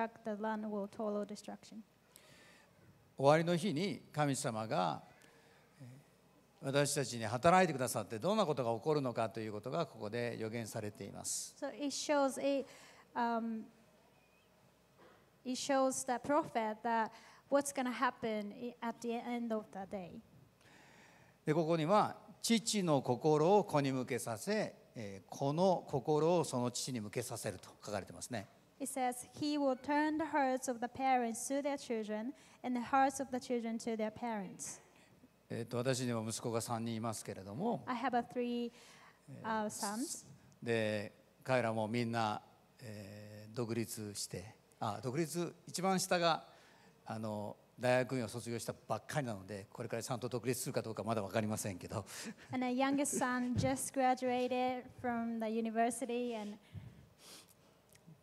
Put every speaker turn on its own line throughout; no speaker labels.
destruct, the land will follow destruction.
終わりの日に神様が私たちに働いてくださってどんなことが起こるのかということがここで予言されています。
So it shows a, um, it shows the prophet that what's going to happen at the end of the day.
でここには父の心を子に向けさせ、えー、子の心をその父に向けさせると書かれてますね。
It says, He will turn the hearts of the parents to their children and the hearts of the children to their parents.
えっと私には息子が3人いますけれども、
I have a three uh, sons.
で彼らもみんな、えー、独立して、あ独立一番下があの大学院を卒業したばっかりなので、これからちゃんと独立するかどうかまだ分かりませんけど。
And youngest son just graduated from the university and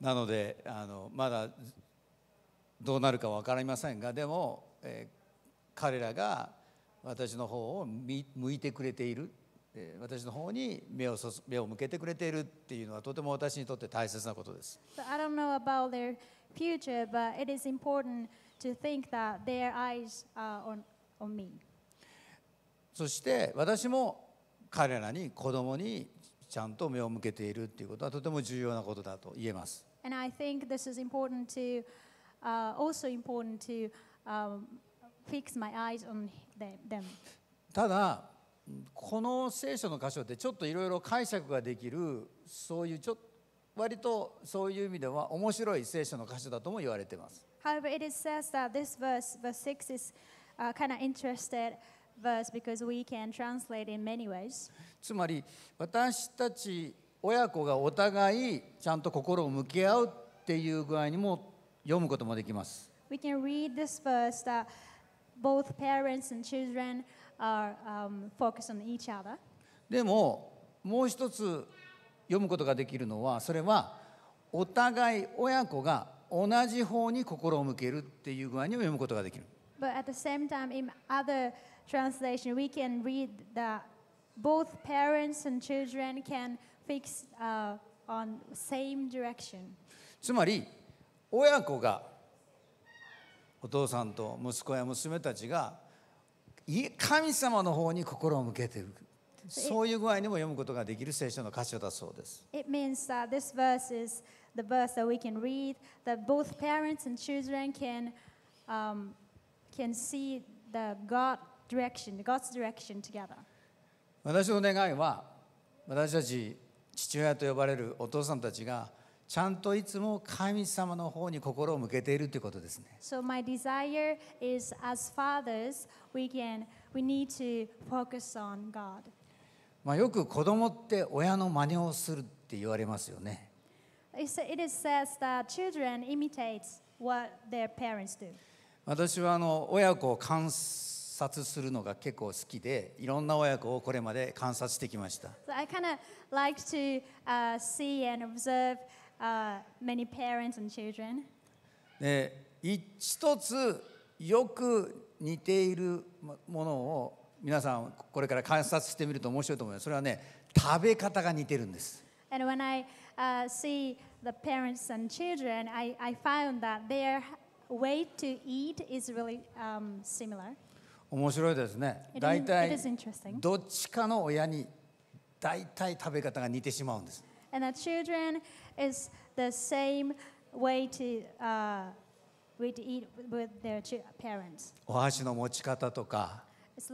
なのであのまだどうなるか分かりませんがでも、えー、彼らが私の方を向いてくれている、えー、私の方に目をそ目を向けてくれているっていうのはとても私にとって大切なことです。そして私も彼らに子供にちゃんと目を向けているということはとても重要なことだと言えます。ただ、この聖書の箇所ってちょっといろいろ解釈ができる、そういうちょ割とそういう意味では面白い聖書の箇所だとも言われています。
verse because we can translate in many ways.
つまり私たち親子がお互いちゃんと心を向き合うっていう具合にも読むこともできます。
We can read this verse that both parents and children are、um, focused on each other.
でももう一つ読むことができるのはそれはお互い親子が同じ方に心を向けるっていう具合にも読むことができる。
But at the same time, in other translation, we can read that both parents and children can fix、uh, on same direction.
つまり親子がお父さんと息子や娘たちが神様の方に心を向けていく。そういう具合にも読むことができる聖書の箇所だそうです。
It means that this verse is the verse that we can read that both parents and children can、um, can see the God direction, God's direction together.
私の願いは私たち父親と呼ばれるお父さんたちがちゃんといつも神様の方に心を向けているということですね。
So my desire is as fathers, we can, we need to focus on God.
まあよく子供って親の真似をするって言われますよね。
It is says that children imitate what their parents do.
私はあの親子を観察察するのが結構好きで、いろんな親子をこれまで観察してきました。
So I kind of like to、uh, see and observe、uh, many parents and children.
で一つよく似ているものを皆さんこれから観察してみると面白いと思います。それはね、食べ方が似てるんです。
And when I、uh, see the parents and children, I, I found that their way to eat is really、um, similar.
面白いですね。大体どっちかの親に大体食べ方が似てしまうんです。お箸の持ち方とか、そ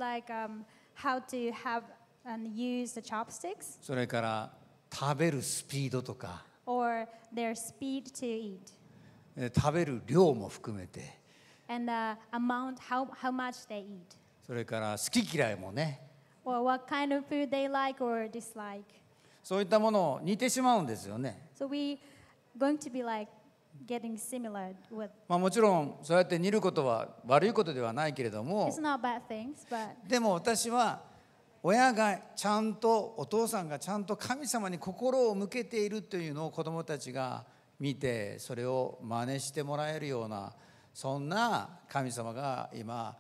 れから食べるスピードとか、食べる量も含めて。
and the amount how, how much they eat.
それから好き嫌いもね
or what kind of food they like or dislike.
そういったものを似てしまうんですよね、
So we going to be like getting similar with
まあ、もちろんそうやって似ることは悪いことではないけれども it's
not bad things, but
でも私は親がちゃんとお父さんがちゃんと神様に心を向けているというのを子どもたちが見てそれを真似してもらえるようなそんな神様が今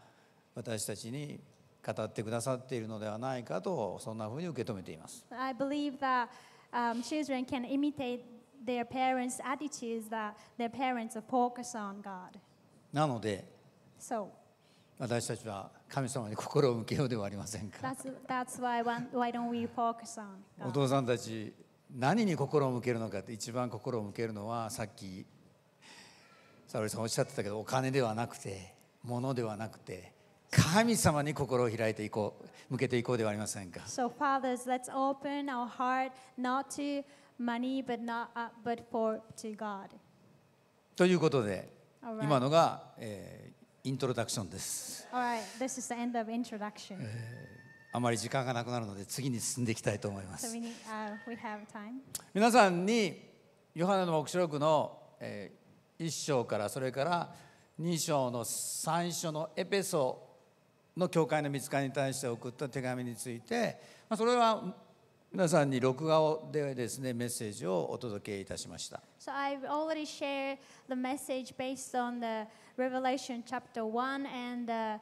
私たちに語ってくださっているのではないかとそんなふうに受け止めています。
I believe that、um, children can imitate their parents' attitudes that their parents focus on God. なので、so,
私たちは神様に心を向けようではありませんか。
That's, that's why, why don't we focus on God? お
父さんたち何に心を向けるのかって一番心を向けるのはさっき沙織さんおっしゃってたけどお金ではなくて物ではなくて神様に心を開いていこう向けていこうではありませんか。
So fathers, let's open our heart not to money but not、but for to God.
ということで、
right. 今のが、
えー、イントロダクションです。
Alright, this is the end of introduction.、え
ーあまり時間がなくなるので次に進んでいきたいと思います。So、
we need, uh, we have time.
皆さんにヨハネの黙示録の、えー1章からそれから2章の最初のエペソの教会の見つかりに対して送った手紙について、まあ、それは皆さんに録画でですねメッセージをお届けいたしました。
So I've already shared the message based on the Revelation chapter 1 and、uh,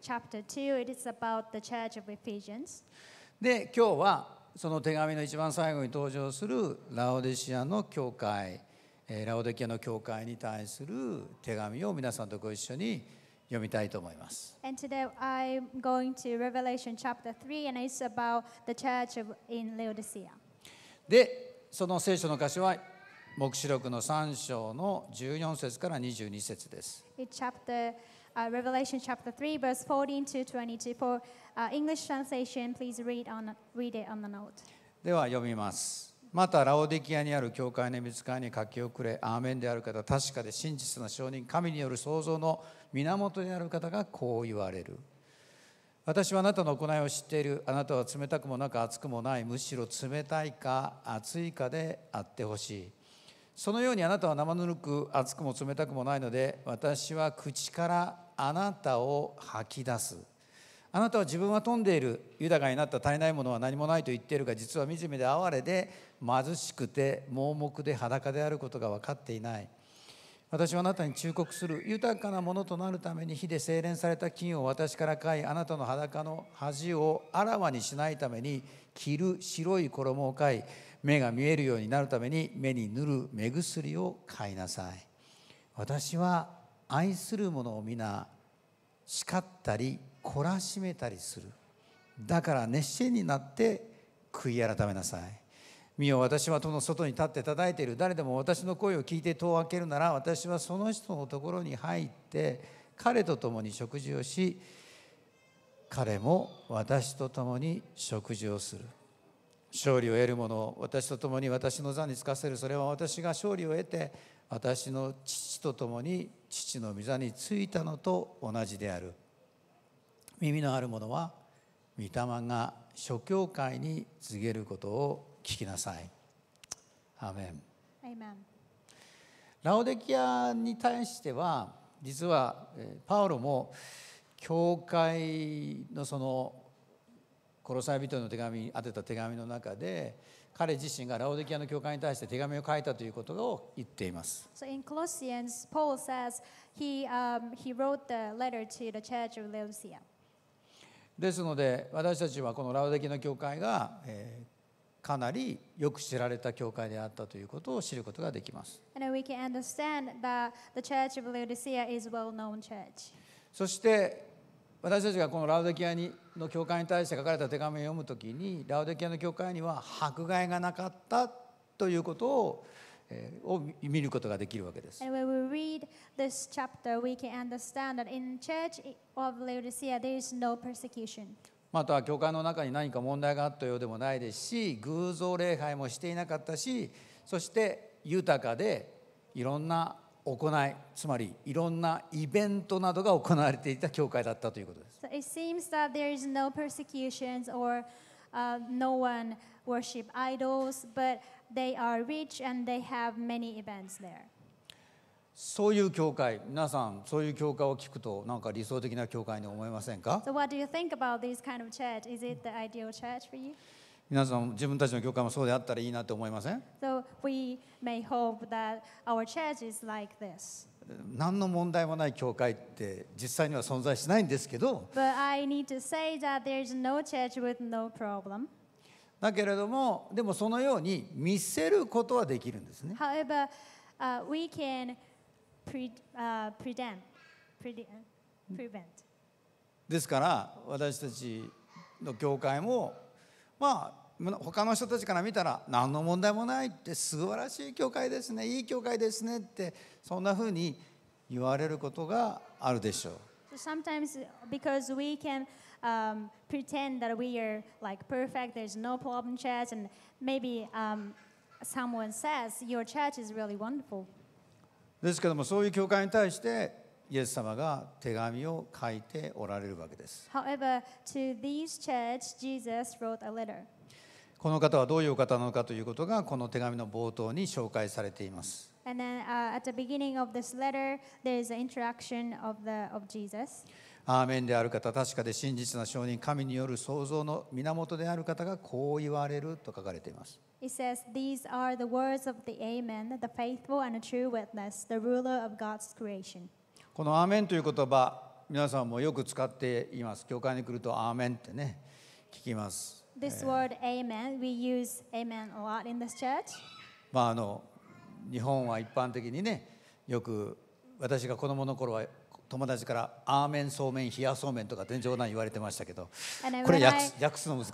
chapter 2. It is about the church of Ephesians.
で今日はその手紙の一番最後に登場するラオデシアの教会ラオデキアの教会に対する手紙を皆さんとご一緒に読みたいと思います。で、その聖書の歌詞は、黙示録の3章の14節から22節です。では読みます。またラオデキアにある教会の見つかりに書き遅れアーメンである方確かで真実な証人神による創造の源になる方がこう言われる私はあなたの行いを知っているあなたは冷たくもなく熱くもないむしろ冷たいか熱いかであってほしいそのようにあなたは生ぬるく熱くも冷たくもないので私は口からあなたを吐き出すあなたは自分は富んでいる豊かになった足りないものは何もないと言っているが実は惨めで哀れで貧しくて盲目で裸であることが分かっていない私はあなたに忠告する豊かなものとなるために火で精錬された金を私から買いあなたの裸の恥をあらわにしないために着る白い衣を買い目が見えるようになるために目に塗る目薬を買いなさい私は愛する者を皆叱ったり懲らしめたりするだから熱心になって悔い改めなさい見よ私は戸の外に立って叩いている誰でも私の声を聞いて戸を開けるなら私はその人のところに入って彼と共に食事をし彼も私と共に食事をする勝利を得る者を私と共に私の座に就かせるそれは私が勝利を得て私の父と共に父の御座に着いたのと同じである耳のある者は御霊が諸教会に告げることを聞きなさい。アメンラオデキアに対しては実はパウロも教会のその殺され人の手紙に宛てた手紙の中で彼自身がラオデキアの教会に対して手紙を書いたということを言っています。
So in Colossians, Paul says he,、um, he wrote the letter to the church of l i a
ですので私たちはこのラウデキの教会が、えー、かなりよく知られた教会であったということを知ることができます。そして私たちがこのラウデキアにの教会に対して書かれた手紙を読むときにラウデキアの教会には迫害がなかったということをを見ることができるわけです。
And when we read this chapter, we can understand that in church of Laodicea there is no persecution.
また教会の中に何か問題があったようでもないですし、偶像礼拝もしていなかったし、そして豊かでいろんな行いつまりいろんなイベントなどが行われていた教会だったということです。
So、it seems that there is no persecutions or、uh, no one worship idols, but They are rich and they have many events there.
そういう教会、皆さん、そういう教会を聞くと、なんか理想的な教会に思いませんか
So what do you think about this kind of church? Is it the ideal church for you?
皆さん、自分たちの教会もそうであったらいいなって思いません
So we may hope that our church is like this.
何の問題もない教会って実際には存在しないんですけど、
But I need to say that there is no church with no problem.
だけれども、でもそのように見せることはできるんですね。
However, uh, we can pre,、uh, prevent,
ですから私たちの教会もまあ他の人たちから見たら何の問題もないって素晴らしい教会ですねいい教会ですねってそんなふうに言われることがあるでしょ
う。So sometimes because we can um, pretend that we are like perfect, there's no problem church, and maybe um, someone says, Your church is really wonderful.
ですけども、そういう教会に対して、イエス様が手紙を書いておられるわけです。
However, to these church, Jesus wrote a letter.
この方はどういう方なのかということが、この手紙の冒頭に紹介されています。
And then、uh, at the beginning of this letter, there is an introduction of, the, of Jesus.
アーメンである方確かで真実な証人神による創造の源である方がこう言われると書かれています
It says, These are the words of the Amen, the faithful and true witness, the ruler of God's creation.
この「アーメン」という言葉皆さんもよく使っています教会に来ると「アーメン」ってね聞きます This
word Amen, we use Amen a lot in this church.
まああの日本は一般的にねよく私が子供の頃は友達からアーメンそうめん冷やそうめんとか全冗談言われてましたけどこれ訳す訳すの難しい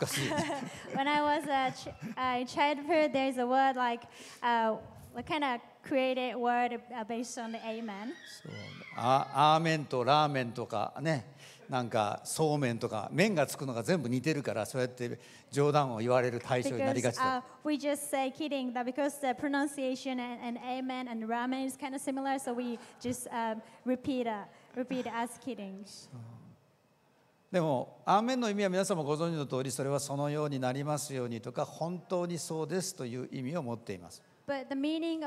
When I was a ch uh, childhood there's a word like、uh, what kind of created word based on the amen そう
あアーメンとラーメンとかねなんかそうめんとか麺がつくのが全部似てるからそうやって冗談を言われる対象になりがちだ。
Because, uh, we just say kidding that because the pronunciation and, and amen and ramen is kind of similar, so we just、um, repeat it.
でも、アーメンの意味は皆さんご存知の通り、それはそのようになりますようにとか、本当にそうですという意味を持っています。
But t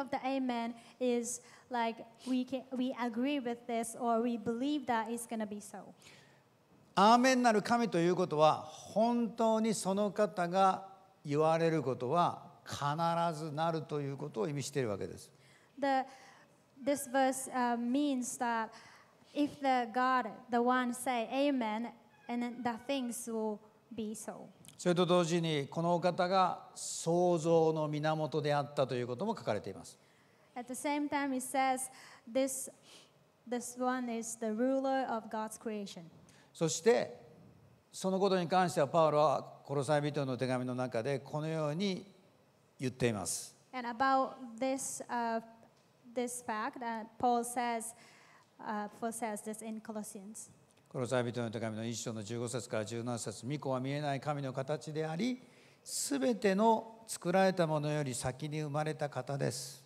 h
アーメンなる神ということは、本当にその方が言われることは必ずなるということを意味しているわけです。
if the God, the one say amen, and the things will be so.
それと同時にこのお方が創造の源であったということも書かれています。そしてそのことに関してはパウロはコロサイ人の手紙の中でこのように言っています。
And about this, uh, this fact, uh, Paul says, uh, Paul says this in Colossians.
コロサイ人の手紙の1章の15節から17節御子は見えない神の形であり、すべての作られたものより先に生まれた方です。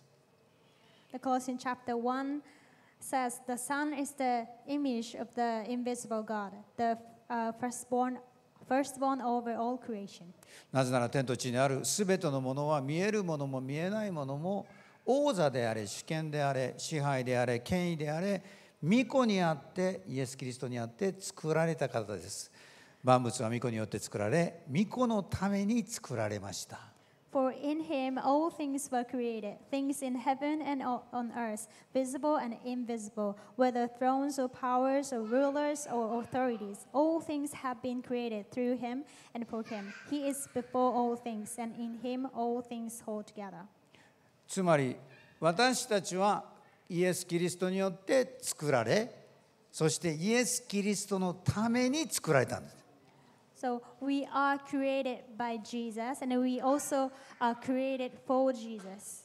The c o l o s s i a n chapter 1 says, The Son is the image of the invisible God, the、firstborn firstborn over all creation.
なぜなら天と地にあるすべてのものは見えるものも見えないものも王座であれ、主権であれ、支配であれ、権威であれ、御子にあってイエス・キリストにあって作られた方です万物は御子によって作られ御子のために作られました
For in him all things were created, things in heaven and on earth, visible and invisible, whether thrones or powers or rulers or authorities. All things have been created through him and for him. He is before all things, and in him all things hold together.
つまり私たちはイエス・キリストによって作られそしてイエス・キリストのために作られたんです。
So we are created by Jesus and we also are created for Jesus.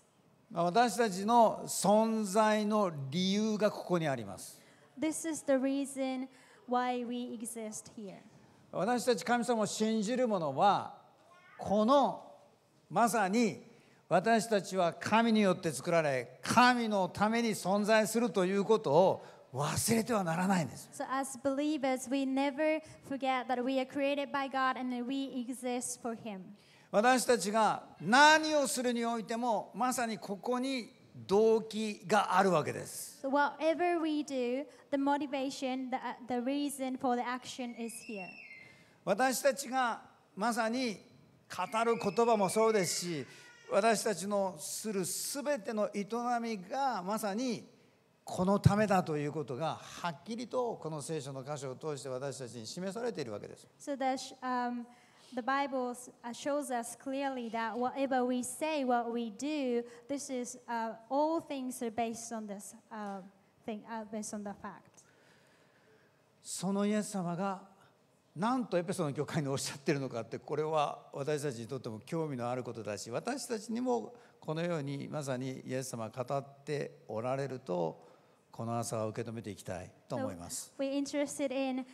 私たちの存在の理由がここにあります。
This is the reason why we exist here.
私たち神様を信じる者はこのまさに私たちは神によって作られ神のために存在するということを忘れ
てはならないんです。So as believers, we never forget that we are created by God and that we exist for Him.
私たちが何をするにおいてもまさにここに動機があるわけです。
So whatever we do, the motivation, the, the reason for the action is here.
私たちがまさに語る言葉もそうですし、私たちのする全ての営みがまさにこのためだということがはっきりとこの聖書の箇所を通して私たちに示されているわけです。
So that, um, The Bible shows us clearly that whatever we say, what we do, this is uh, all things are based on this uh, thing, uh, based on the fact.
そのイエス様がなんとエペソの教会におっしゃってるのかってこれは私たちにとっても興味のあることだし私たちにもこのようにまさにイエス様が語っておられるとこの朝は受け止めていきたいと思います。
So, we're interested in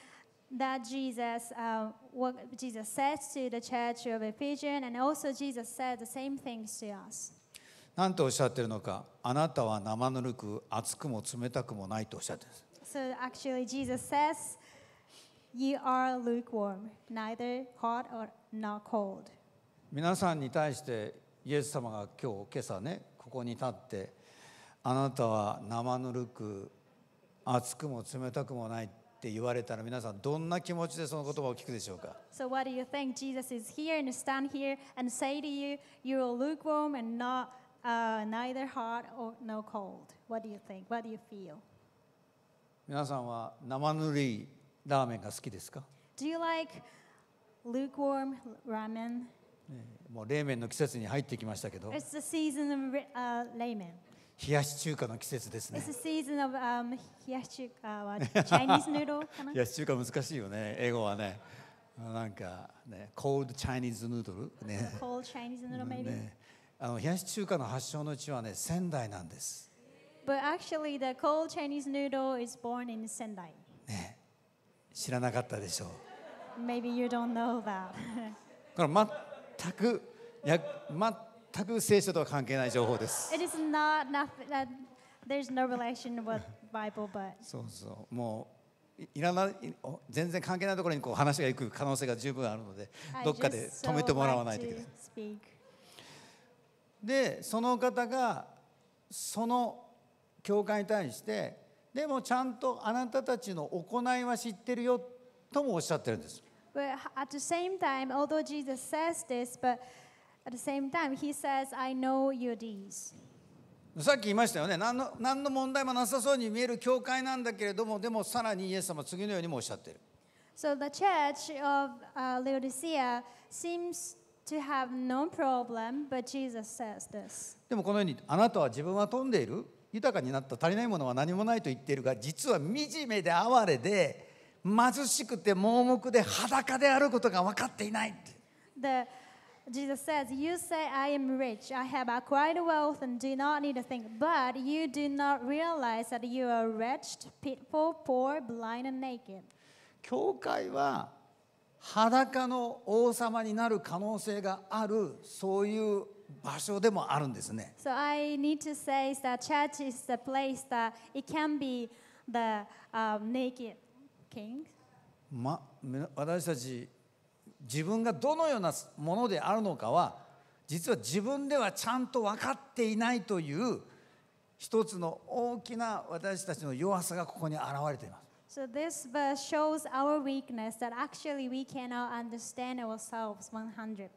that Jesus, uh, what Jesus said to the church of Ephesians, and also Jesus said the same things to us.
なんとおっしゃってるのか、あなたは生ぬるく、熱くも冷たくもないとおっしゃってる
す。So actually, Jesus says Ye are lukewarm, neither hot nor cold.
皆さんに対してイエス様が今日今朝ねここに立ってあなたは生ぬるく熱くも冷たくもないって言われたら皆さんどんな気持ちでその言葉を聞くで
しょうか So what do you think? Jesus is here and stand here and say to you, you are lukewarm and not、uh, neither hot or no cold. What do you think? What do you feel?
皆さんは生ぬるいラーメンが好きですか
Do you like lukewarm ramen?
もう冷麺の季節に入ってきましたけど It's
the season of、uh, 冷麺
冷やし中華の季節ですね It's the
season of、um, 冷やし中華は Chinese noodle かな冷や
し中華難しいよね英語はねなんかね cold Chinese noodle ね cold Chinese noodle maybe、ね、あの冷やし中華の発祥の地はね仙台なんです
But actually the cold Chinese noodle is born in Sendai
ね知らなかったでしょ
う。Maybe you don't know that.
これ全くや全く聖書とは関係ない情報です。
It is not nothing. There's no relation with Bible, but.
そうそう、もういらない全然関係ないところにこう話が行く可能性が十分あるので、どっかで止めてもらわないといけない。で、その方がその教会に対してでもちゃんとあなたたちの行いは知ってるよともおっしゃってるんです。
But at the same time, although Jesus says this, but at the same time, he says, I know your deeds.
さっき言いましたよね何の何の問題もなさそうに見える教会なんだけれどもでもさらにイエス様は次のようにもおっしゃっている。
So the church of、uh, Laodicea seems to have no problem, but Jesus says this.
でもこのようにあなたは自分は富んでいる豊かになった足りないものは何もないと言っているが実は惨めで哀れで貧しくて盲目で裸であることが分かっていない。
The Jesus says, You say, I am rich, I have acquired wealth, and do not need a thing, but you do not realize that you are wretched, pitiful, poor, blind, and naked.
教会は裸の王様になる可能性があるそういう場所でもあるんですね。
So I need to say t h a t church is the place that it can be the、um, naked king.
ま、私たち自分がどのようなものであるのかは実は自分ではちゃんと分かっていないという一つの大きな私たちの弱さがここに現れています。
So this verse shows our weakness that actually we cannot understand ourselves 100%.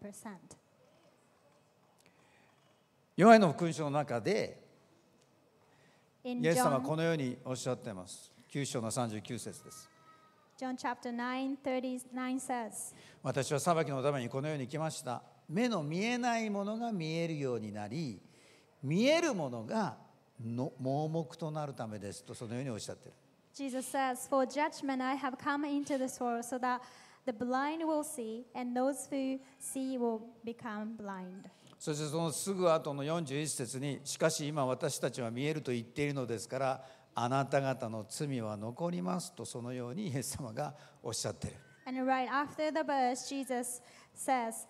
ヨハネの福音書の中で
イエス様はこのよ
うにおっしゃっています。9章の39節です。
John chapter 9, 39 says,
私は裁きのためにこの世に来ました。目の見えないものが見えるようになり、見えるものがの盲目となるためですとそのようにおっしゃっている。
Jesus says, For judgment I have come into this world so that the blind will see, and those who see will become blind.
そしてそのすぐ後の41節に「しかし今私たちは見えると言っているのですからあなた方の罪は残ります」とそのようにイエス様がおっしゃってる。
And right after the verse, Jesus says,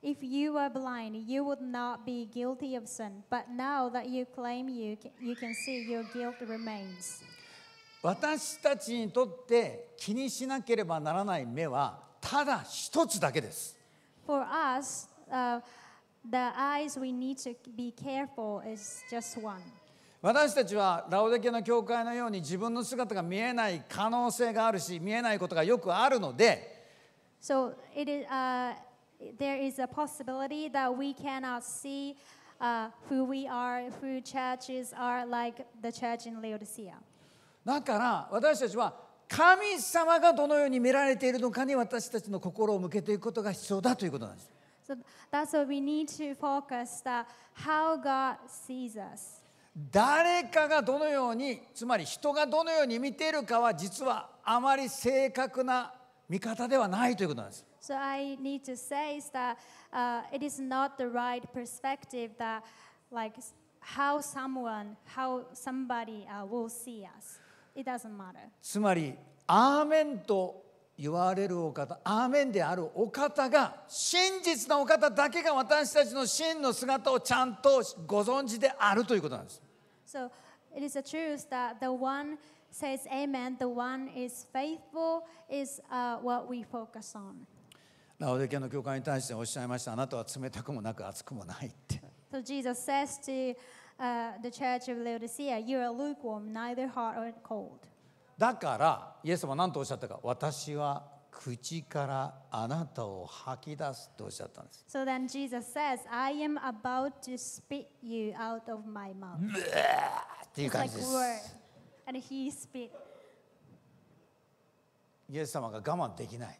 If you were blind, you would not be guilty of sin. But now that you claim you, you can see your guilt remains.
私たちにとって気にしなければならない目はただ一つだけです。
For us, uh, the eyes we need to be careful is just one.
私たちはラオデケの教会のように自分の姿が見えない可能性があるし見えないことがよくあるのでだから私たちは神様がどのように見られているのかに私たちの心を向けていくことが必要だということなんです。
So that's what we need to focus that how God sees us.
誰かがどのようにつまり人がどのように見ているかは実はあまり正確な見方ではないということなんです。
So I need to say is that、uh, it is not the right perspective that like how someone, how somebody、uh, will see us. It doesn't matter.
つまり、アーメンと言われるお方アーメンであるお方が真実なお方だけが私たちの真の姿をちゃんとご存知であるということなんです。
So, it is truth that the one says amen, the one is faithful, is、uh, what we focus on.
ラオデキの教会に対しておっしゃいましたあなたは冷たくもなく熱くもないって。
So Jesus says to、uh, the church of Laodicea, You are lukewarm, neither hot or cold.
だからイエス様は何とおっしゃったか私は口からあなたを吐き出すとおっしゃったんです。
So then Jesus says, I am about to spit you out of my mouth.
っていう感じです。
And he spit.
イエス様が我慢できない。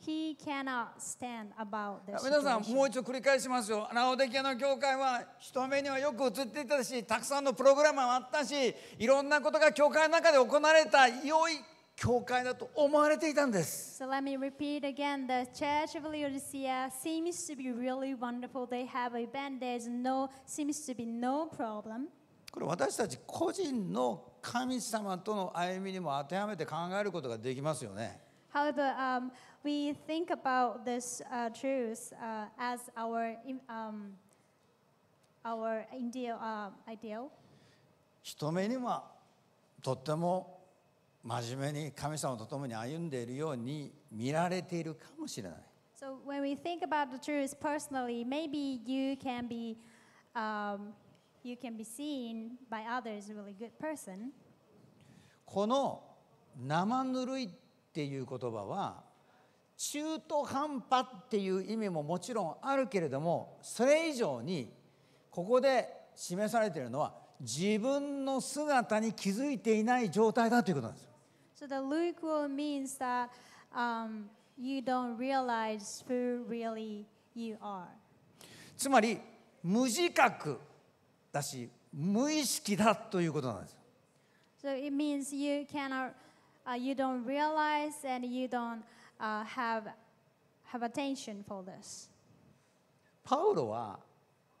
He cannot stand about this 皆さん、もう一
度繰り返しますよ。ラオデキアの教会は人目にはよく映っていたし、たくさんのプログラムもあったし、いろんなことが
教会の中で行われた良い教会だと思われていたんです。So let me repeat again: the church of Laodicea seems to be really wonderful. They have a band, there's no, seems to be no problem.
これ私たち個人の神様との歩みにも当てはめて考えることができますよね。
However,、um, we think about this uh, truth uh, as our um, our ideal, uh, ideal.
人目にはとっても真面目に神様と共に歩んでいるように見られているかもしれない。
So when we think about the truth personally, maybe you can be um, you can be seen by others a really good person.
この生ぬるいっていう言葉は中途半端っていう意味ももちろんあるけれどもそれ以上にここで示されているのは自分の姿に気づいていない状態だということなんです。
So the lukewarm means that、um, you don't realize who really you are.
つまり無自覚だし無意識だということなんです。
So it means you cannot、uh, you don't realize and you don't、uh, have, have attention for this.
パウロは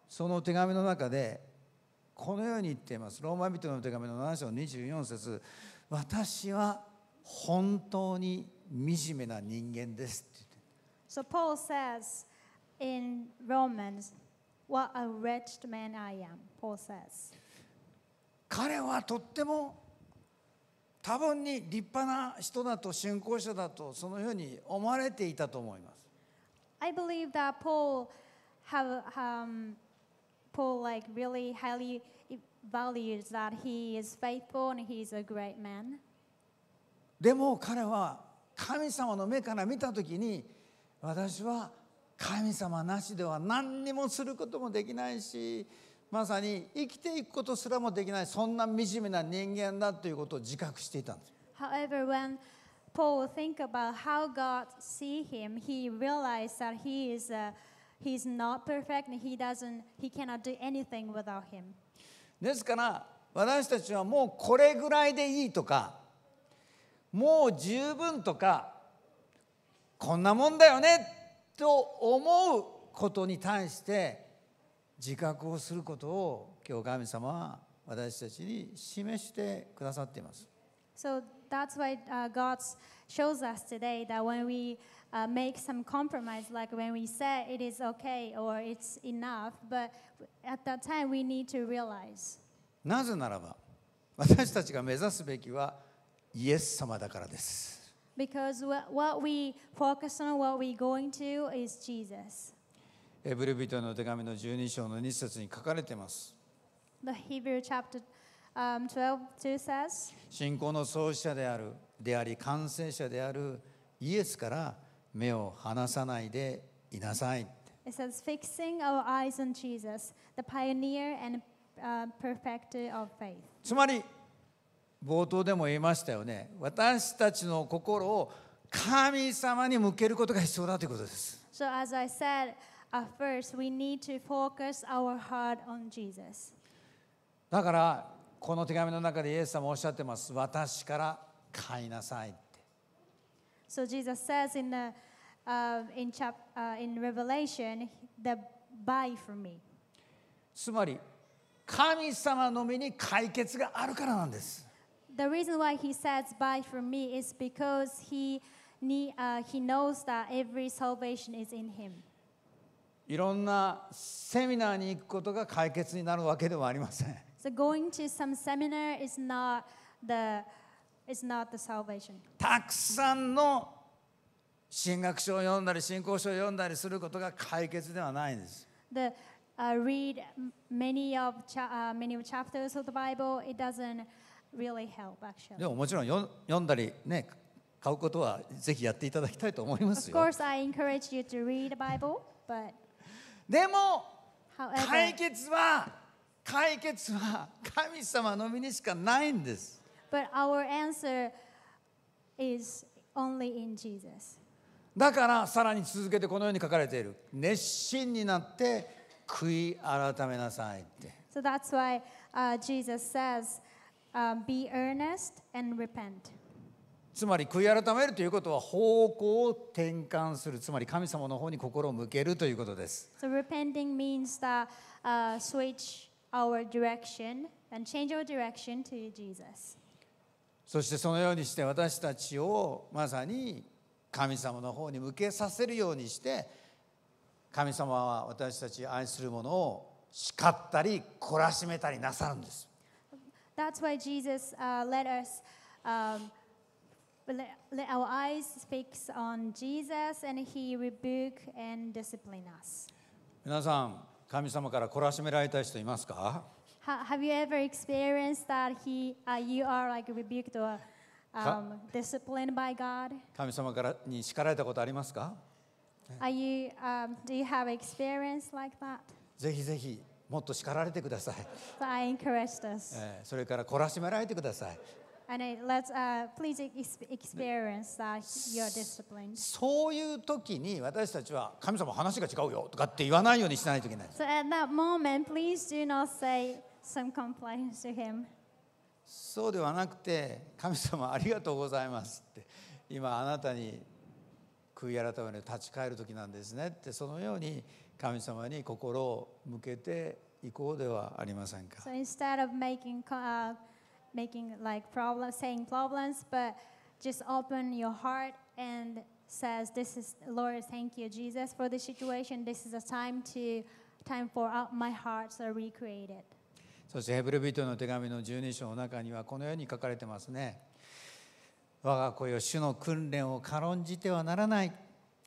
その手紙の中でこのように言っています。ローマ人の手紙の7章24節私は本当に惨めな人間です
So Paul says in Romans, What a wretched man I am, Paul says.
彼はとっても多分に立派な人だと信仰者だとそのように思われていたと思います。
I believe that Paul have um, Paul like really highly values that he is faithful and he is a great man.
でも彼は神様の目から見たときに私は神様なしでは何にもすることもできないし。まさに生きていくことすらもできないそんな惨めな人間だということを自覚していたんです。
However, when Paul think about how God see him, he realized that he is、uh, he's not perfect and he doesn't he cannot do anything without him.
ですから私たちはもうこれぐらいでいいとかもう十分とかこんなもんだよねと思うことに対して自覚をすることを今日神様は私たちに示してくださって
います。So that's why、uh, God shows us today that when we、uh, make some compromise, like when we say it is okay or it's enough, but at that time we need to realize.
なぜならば私たちが目指すべきはイエス様だからです。
Because what we focus on, what we're going to is Jesus.
エブルトの手紙の12章の2節に書かれています。
The Hebrew chapter 12 says,
信仰の創始者である、であり完成者であるイエスから目を離さないでいなさい。
It says, fixing our eyes on Jesus, the pioneer and、perfecter of faith.
つまり、冒頭でも言いましたよね。私たちの心を神様に向けることが必要だということです。
So as I said, At uh, first, we need to focus our heart on Jesus.
だからこの手紙の中でイエス様おっしゃってます私から買いなさいって
So Jesus says in, the, uh, in, chap, uh, in Revelation, the buy for me. つまり神様の身に解決があるからなんです reason why he says buy for me is because he, he, uh, he knows that every salvation is in him.
いろんなセミナーに行くことが解決になるわけではありません。
So going to some seminar is not the is not the salvation.
たくさんの進学書を読んだり信仰書を読んだりすることが解決ではないんです。
The uh, read many of cha、uh, many of chapters of the Bible it doesn't really help actually. でもも
ちろん読んだりね買うことはぜひやっていただきたいと思いますよ。Of
course I encourage you to read the Bible, but でも解
決は解決は神様のみにしかないんです。
But our answer is only in Jesus.
だからさらに続けてこのように書かれている。熱心になって悔い改めなさいって。
So that's why、uh, Jesus says,、uh, be earnest and repent.
つまり悔い改めるということは方向を転換するつまり神様の方に心を向けるということです。
So repenting means that、uh, switch our direction and change our direction to Jesus.
そしてそのようにして私たちをまさに神様の方に向けさせるようにして神様は私たち愛するものを叱ったり懲らしめたりなさるんです。
That's why Jesus、uh, let us、um, let our eyes fix on Jesus and He rebuke and discipline us.
皆さん、神様から懲らしめられた人いますか
Have you ever experienced that he, uh, you are like rebuked or um, disciplined by God?
神様からに叱られたことありますか
Are you, um, do you have experience like that?
ぜひぜひもっと叱られてください。
So I encourage us.
それから懲らしめられてください。
そうい
う時に私たちは神様話が違うよとかって言わないようにしないといけない。そうではなくて、神様ありがとうございますって、今あなたに悔い改めに立ち返る時なんですねって、そのように神様に心を向けていこうではありません
か。making like problems, saying problems, but just open your heart and says, "This is Lord, thank you, Jesus, for this situation. This is a time to time for uh, my heart to recreate it."
そしてヘブル人の手紙の12章の中にはこのように書かれてますね。我が子よ主の訓練を軽んじてはならない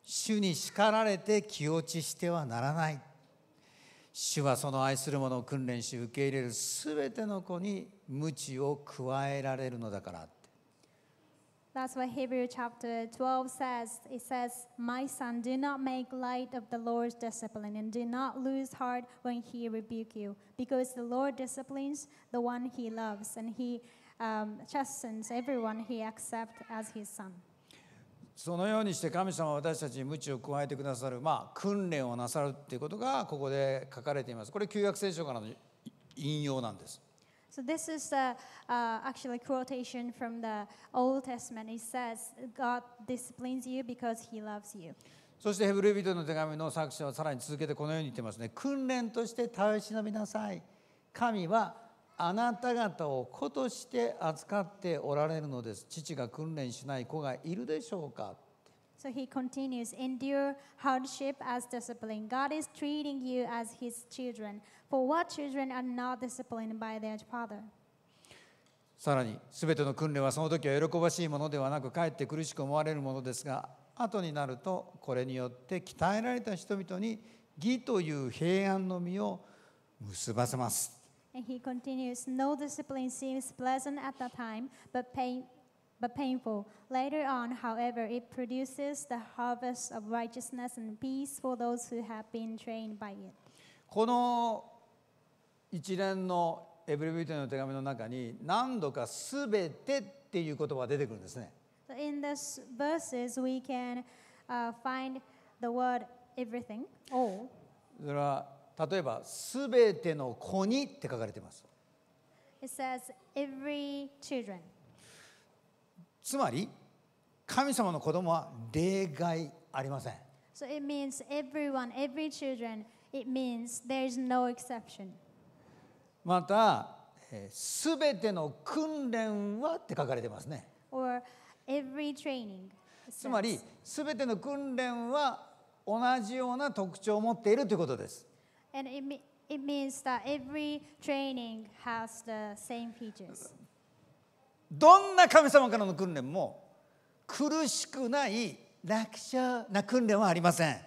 主に叱られて気落ちしてはならない主はその愛する者を訓練し受け入れる全ての子に無知を加えられるのだから
That's what Hebrew chapter 12 says. It says, My son, do not make light of the Lord's discipline and do not lose heart when he rebuke you, because the Lord disciplines the one he loves and he um, chastens everyone he accepts as his son.
そのようにして神様は私たちに無知を加えてくださる、まあ、訓練をなさるっていうことがここで書かれています。これ旧約聖書からの引用なんです。
So this is uh, actually quotation from the Old Testament. It says, God disciplines you because He loves you.
そしてヘブル人の手紙の作者はさらに続けてこのように言ってますね。訓練として耐え忍びなさい。神はあなた方を子として扱っておられるのです。父が訓練しない子がいるでしょうか
So he continues, endure hardship as discipline. God is treating you as his children. For what children are not disciplined by their father?
さらに、すべての訓練はその時は喜ばしいものではなく、かえって苦しく思われるものですが、後になると、これによって鍛えられた人々に義という平安の実を結ばせます。
And he continues, No discipline seems pleasant at the time, but, pain, but painful. Later on, however, it produces the harvest of righteousness and peace for those who have been trained by it.
この一連のエブリビテの手紙の中に何度か「すべて」っていう言葉が出てくるんですね。
In these verses, we can、uh, find the word everything, all.
それは例えば、すべての子にって書かれています。
It says, every children.
つまり、神様の子供は例外ありません。
So it means everyone, every children, it means there is no exception.
また、すべての訓練はって書かれてますね。
Or every training. つまり、
すべての訓練は同じような特徴を持っているということです。
And it, me- it means that every training has the same features.
どんな神様からの訓練も苦しくない楽勝な訓練はありません。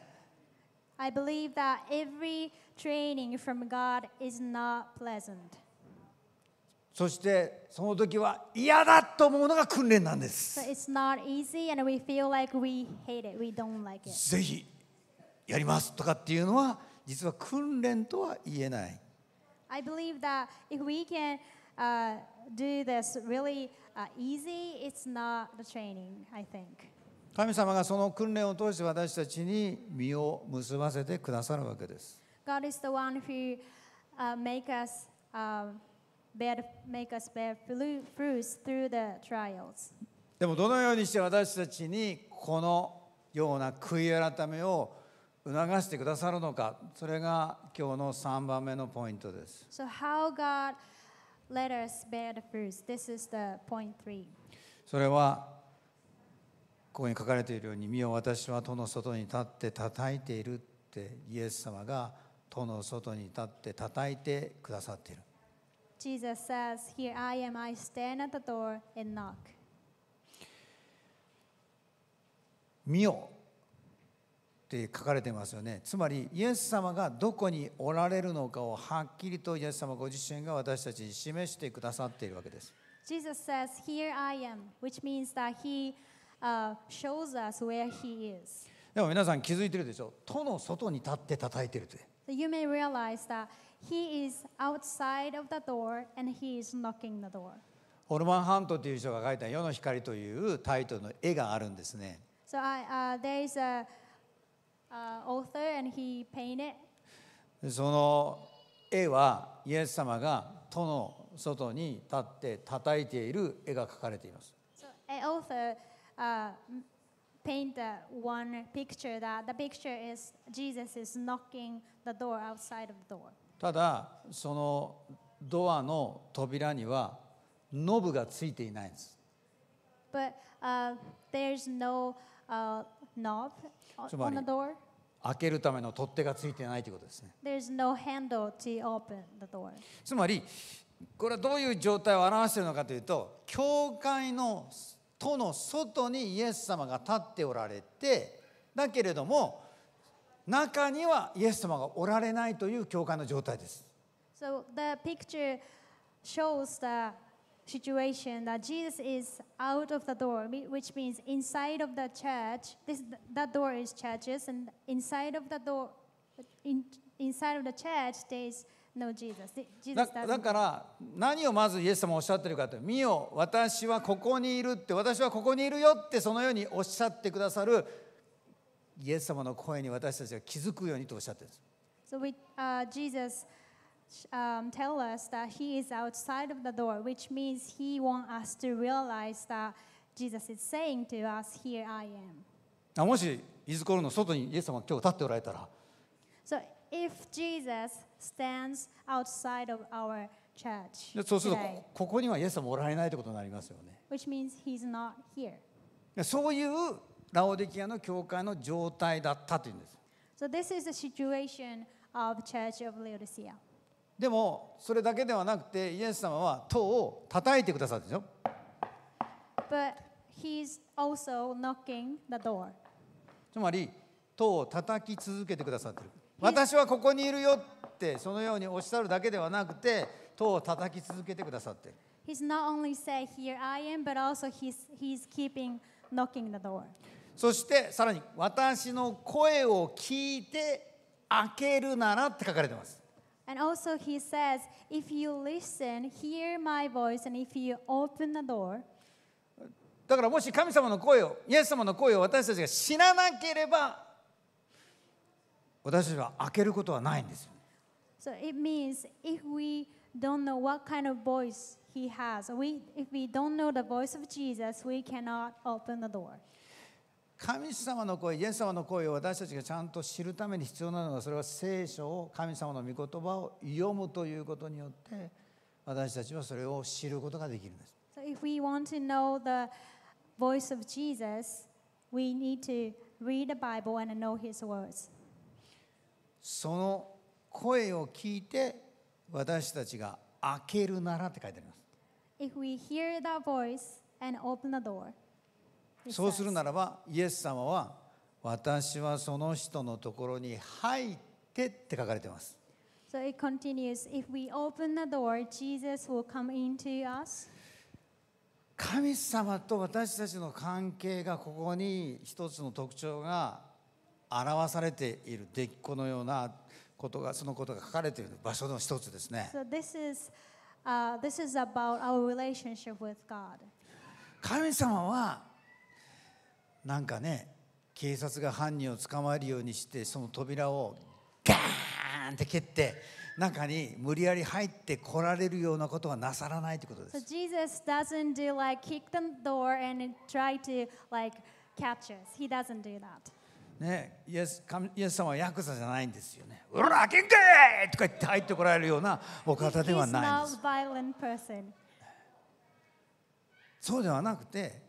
I believe that every training from God is not pleasant.
そしてその時は嫌だと思うのが訓練なんです。
So、it's not easy and we feel like we hate it, we don't like
it. ぜひやりますとかっていうのは実は訓練とは言えない。
I believe that if we can、uh, do this really、uh, easy, it's not the training, I think.
神様がその訓練を通して私たちに身を結ばせてくださるわけです。
God is the one who、uh, make us、uh, bear, make us bear fruits through the trials.
でもどのようにして私たちにこのような悔い改めを促してくださるのかそれが今日の3番目のポイントです。
So how God let us bear the fruits. This is the point three.
それはここに書かれているように「見よ私は戸の外に立って叩いている」ってイエス様が戸の外に立って叩いてくださっている。
Jesus says, Here I am, I stand at the door and knock.
見よって書かれてますよねつまりイエス様がどこにおられるのかをはっきりとイエス様ご自身が私たちに示してくださっているわけです。
Jesus says, Here I am, which means that he、uh, shows us where he is.
でも皆さん気づいてるでしょ戸の外に立って叩いてるって。
So、you may realize that he is outside of the door and he is knocking the door.
ホルマン・ハントという人が書いた「世の光」というタイトルの絵があるんですね。
So I, uh, there is a
その絵はイエス様が戸の外に立って叩いている絵が描かれています。
paint one picture that the picture is Jesus is knocking the door outside of the door.
ただそのドアの扉にはノブがついていないんで
す。But、uh, there's no、uh, knob つまり
開けるための取っ手がついてないということですね。
No、
つまりこれはどういう状態を表しているのかというと教会の戸の外にイエス様が立っておられてだけれども中にはイエス様がおられないという教会の状態です。
So situation that Jesus is out of the door, which means inside of the church. This that door is churches, and inside of the door, in, inside of the church, there is no Jesus. Jesus だだから
何をまずイエス様おっしゃってるかというと、見よ私はここにいるって、私はここにいるよってそのようにおっしゃってくださるイエス様の声に私たちが気づくようにとおっしゃってるんです。
So with、uh, Jesus um, tell us that He is outside of the door, which means He wants us to realize that Jesus is saying to us, Here I
am. もし、イズコールの外にイエス様が今日立っておられたら、
So if Jesus stands outside of our church そうするとこ、
ここにはイエス様おられないということになりますよね。
which means He's not here.
そういうラオデキアの教会の状態だったというんです。
So this is the situation of Church of Laodicea.
でもそれだけではなくてイエス様は塔を叩いてくださるでしょ
also the door.
つまり塔を叩き続けてくださってる私はここにいるよってそのようにおっしゃるだけではなくて塔を叩き続けてくださってる
He's not only say here I am but also he's, he's keeping knocking the door.
そしてさらに私の声を聞いて開けるならって書かれてます
And also, he says, if you listen, hear my voice, and if you open the door,
だからもし神様の声を、イエス様の声を私たちが知らなければ、私たちは開けることはないんですよ。
So it means if we don't know what kind of voice he has, we, if we don't know the voice of Jesus, we cannot open the door.
神様の声イエス様の声を私たちがちゃんと知るために必要なのはそれは聖書を神様の御言葉を読むということによって私たちはそれを知ることができるんです。
So if we want to know the voice of Jesus, we need to read the Bible and know his words.
その声を聞いて私たちが開けるならって書いてあります。
If we hear that voice and open the door, そ
うするならばイエス様は私はその人のところに入ってって書かれてます。
So it continues, if we open the door, Jesus will come into us. 神
様と私たちの関係がここに一つの特徴が表されているでこのようなことがそのことが書かれている場所の一つですね。
So、this is, uh, this is about our relationship with God. 神様は
なんかね警察が犯人を捕まえるようにしてその扉をガーンって蹴って中に無理やり入ってこられるようなことはなさらないということです。
So d o like t o like
ね、イエスイエス様はヤクザじゃないんですよね。うらけんかいとか言って入ってこられるようなお方ではな
いんです。
そうではなくて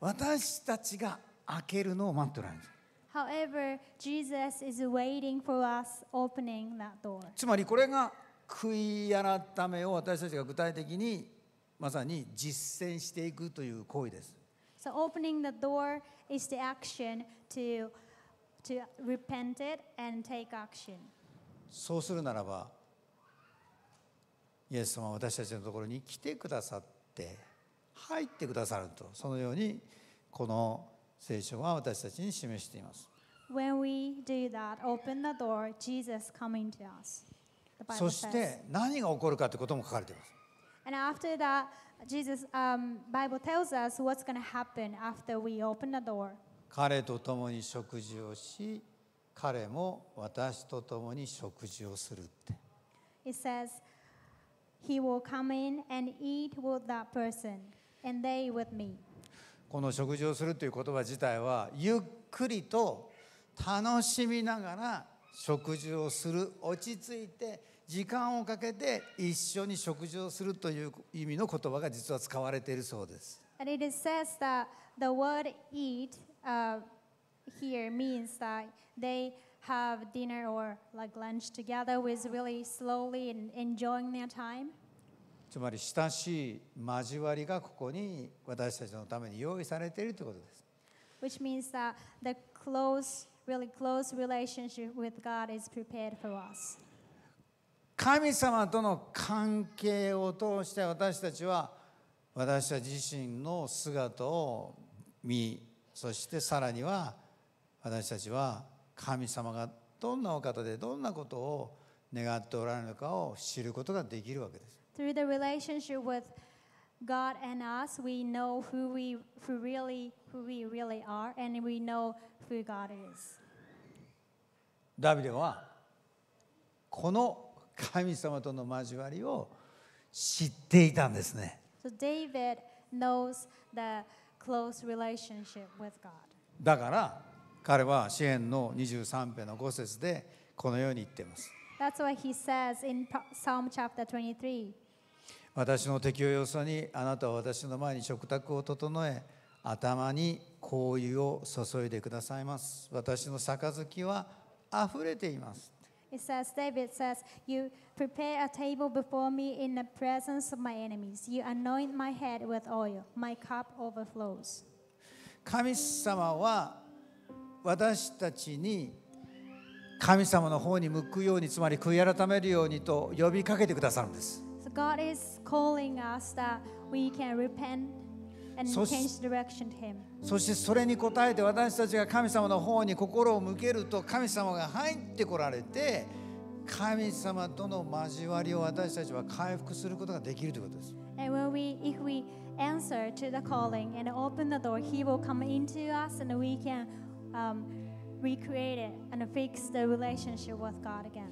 私たちが開けるのを待っておられるんです。
However, Jesus is waiting for us opening that door.
つまりこれが悔い改めを私たちが具体的にまさに実践していくという行為です。
So opening the door is the action to, to repent it and take action.
そうするならば、イエス様は私たちのところに来てくださって、入ってくださると、そのようにこの聖書は私たちに示しています。
When we do that, open the door, Jesus coming to us. そして
何が起こるかということも書かれています。
And after that, Jesus, um, Bible tells us what's going to happen after we open the door.
彼と共に食事をし、彼も私と共に食事をするって。
It says, He will come in and eat with that person, and they with me.
この食事をするという言葉自体はゆっくりと楽しみながら食事をする落ち着いて時間をかけて一緒に食事をするという意味の言葉が実は使われているそうです。
And it is says that the word eat、uh, here means that they have dinner or like lunch together with really slowly and enjoying their time.
つまり親しい交わりがここに私たちのために用意されているということです。
Which means that the close, really close relationship with God is prepared for us. 神様
との関係を通して私たちは私たち自身の姿を見そしてさらには私たちは神様がどんなお方でどんなことを願っておられるのかを知ることができるわけです。
Through the relationship with God and us, we know who we, who really, who we really are, and we know who God is.
ダビデはこの神様との交わりを知っていたんですね。
So、David knows the close relationship with God.
だから彼は詩篇の23編の5節でこのように言っています。
That's what he says in Psalm chapter 23.
私の敵をよそにあなたは私の前に食卓を整え頭に香油を注いでくださいます私の杯はあふれています
It says, David says, You prepare a table before me in the presence of my enemies. You anoint my head with oil. My cup overflows.
神様は私たちに神様の方に向くようにつまり悔い改めるようにと呼びかけてくださるんです。
God is calling us that we can repent and change direction to Him.
そしてそれに応えて私たちが神様の方に心を向けると神様が入ってこられて神様との交わりを私たちは回復することができるということです。
And when we, if we answer to the calling and open the door, He will come into us and we can、um, recreate it and fix the relationship with God again.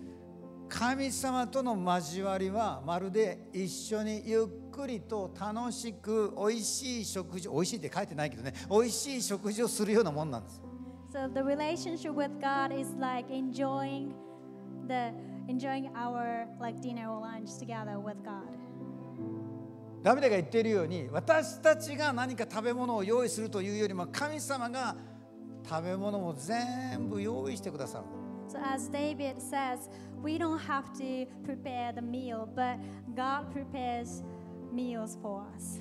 神様との交わりはまるで一緒にゆっくりと楽しく美味しい食事美味しいって書いてないけどね美味しい食事をするようなもんなんです。
So the relationship with God is like enjoying the enjoying our like dinner or lunch together with God.
ダビデが言っているように私たちが何か食べ物を用意するというよりも神様が食べ物も全部用意してくださる。
So, as David says, we don't have to prepare the meal, but God prepares meals for us.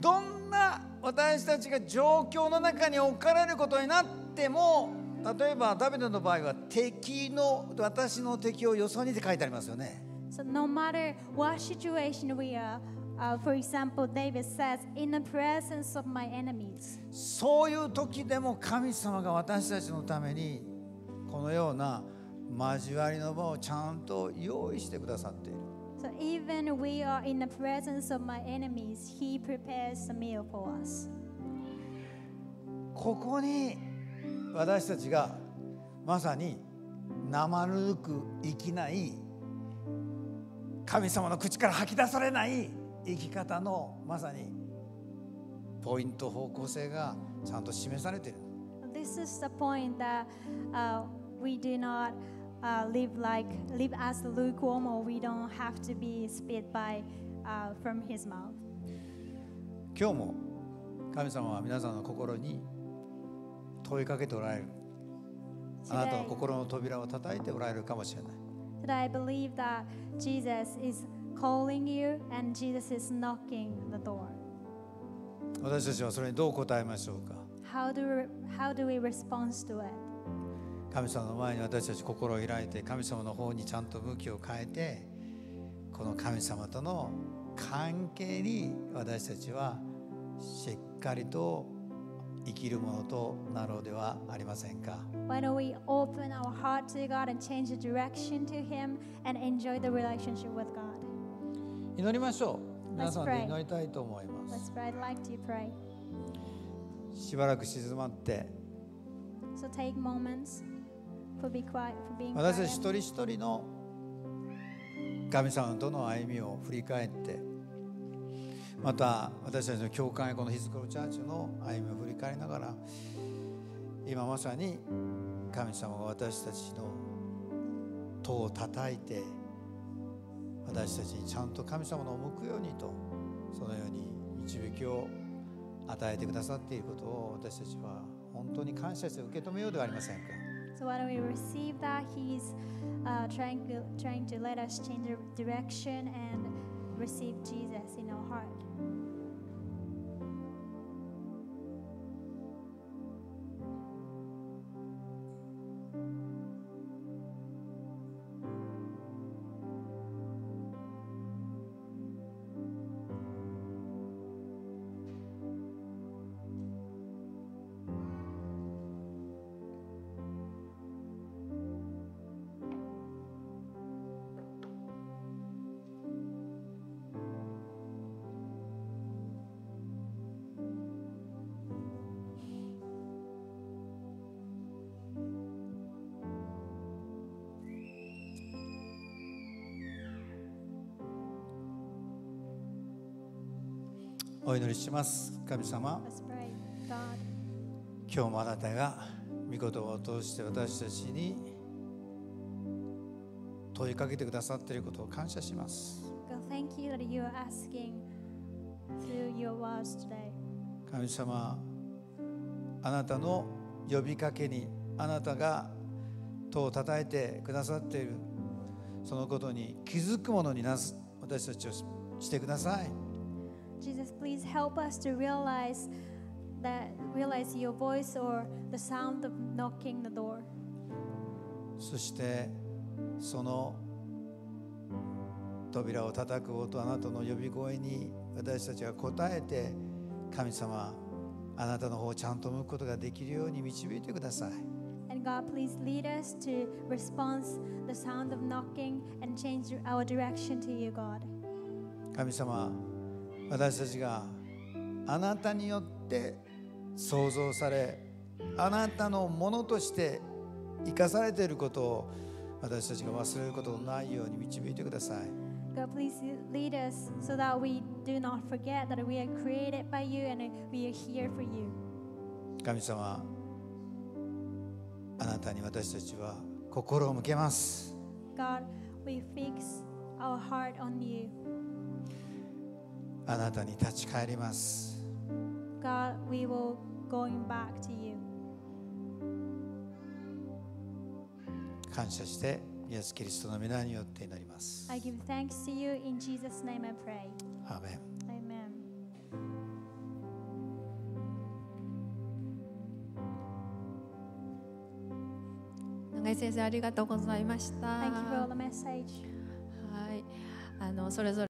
どんな
私たちが状況の中に置かれることになっても例えばダビデの場合は敵の私の敵をよそにって書いてありますよね。
So no matter what situation we are, uh, for example, David says, in the presence of my enemies. そ
ういう時でも神様が私たちのためにこのような交わりの場をちゃんと用意してくださっている。
So even we are in the presence of my enemies, he prepares meal for us. ここに
私たちがまさに生ぬるく生きない神様の口から吐き出されない生き方のまさにポイント方向性がちゃんと示されている。
This is the point that、uh, we do not uh, live like live as lukewarm, or we don't have to be spit by uh, from His mouth.
今日も神様は皆さんの心に問いかけておられる。
あなたの心
の扉を叩いておられるかもしれない。
Today I believe that Jesus is calling you and Jesus is knocking the door. how do, we, how do we respond to it?
神様の前に私たち心を開いて神様の方にちゃんと向きを変えてこの神様との関係に私たちはしっかりと生きるものとなろうではありませんか祈りましょう。
皆さんで祈
りたいと思います。しばらく静まって。
So take moments. 私たち一人一
人の神様との歩みを振り返ってまた私たちの教会このヒズクロチャーチの歩みを振り返りながら今まさに神様が私たちの戸を叩いて私たちにちゃんと神様の向くようにとそのように導きを与えてくださっていることを私たちは本当に感謝して受け止めようではありませんか。
So why don't we receive that, He's uh, trying, trying to let us change the direction and receive Jesus in our heart.
りします神様今日もあなたが御言葉を通して私たちに問いかけてくださっていることを感謝します神様あなたの呼びかけにあなたが戸を叩いてくださっているそのことに気づくものになす私たちをしてください。
Jesus, please help us to realize that realize your voice or the sound of knocking the door. And God, please lead us to respond the sound of knocking and change our direction to you, God.
神様私たちがあなたによって創造されあなたのものとして生かされていることを私たちが忘れることのないように導いてください。
God, please lead us so that we do not forget that we are created by you and we are here for you.
神様、あなたに私たちは心を向けます。
God, we fix our heart on you.
あなたに立ち返ります。
God, we will going back to you.
感謝して、イエス・キリストの皆によって祈りま
す。I give thanks to you in Jesus' name I pray.
アメン。先生ありがとうございました。はい、あのそれぞれ